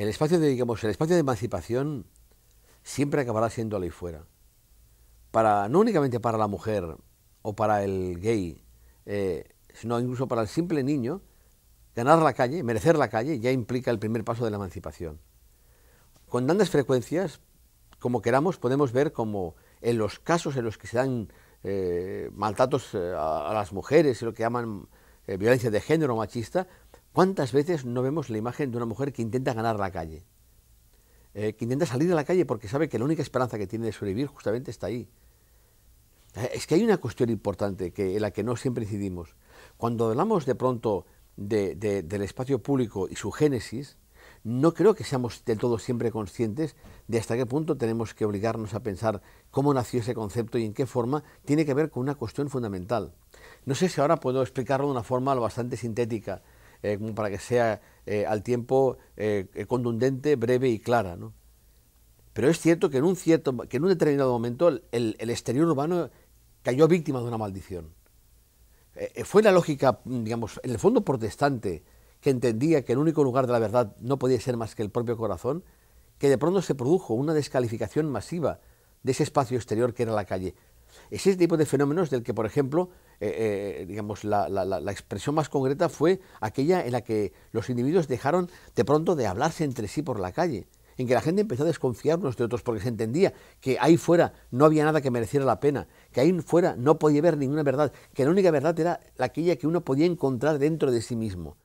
El espacio de, digamos, el espacio de emancipación siempre acabará siendo ahí fuera. Para, no únicamente para la mujer o para el gay, eh, sino incluso para el simple niño, ganar la calle, merecer la calle, ya implica el primer paso de la emancipación. Con tantas frecuencias, como queramos, podemos ver como en los casos en los que se dan eh, maltratos eh, a, las mujeres, lo que llaman violencia de género machista, ¿Cuántas veces no vemos la imagen de una mujer que intenta ganar la calle? Eh, que intenta salir de la calle porque sabe que la única esperanza que tiene de sobrevivir justamente está ahí. Eh, es que hay una cuestión importante que, en la que no siempre incidimos. Cuando hablamos de pronto del espacio público y su génesis, no creo que seamos del todo siempre conscientes de hasta qué punto tenemos que obligarnos a pensar cómo nació ese concepto y en qué forma tiene que ver con una cuestión fundamental. No sé si ahora puedo explicarlo de una forma bastante sintética, eh, para que sea eh, al tiempo eh, contundente, breve y clara. Pero es cierto que en un, cierto, que en un determinado momento el, el exterior urbano cayó víctima de una maldición. fue la lógica, digamos, en el fondo protestante, que entendía que el único lugar de la verdad no podía ser más que el propio corazón, que de pronto se produjo una descalificación masiva de ese espacio exterior que era la calle. Es ese tipo de fenómenos del que, por ejemplo, eh, eh, la, expresión más concreta fue aquella en la que los individuos dejaron de pronto de hablarse entre sí por la calle, en que la gente empezó a desconfiar unos de otros porque se entendía que ahí fuera no había nada que mereciera la pena, que ahí fuera no podía ver ninguna verdad, que la única verdad era aquella que uno podía encontrar dentro de sí mismo.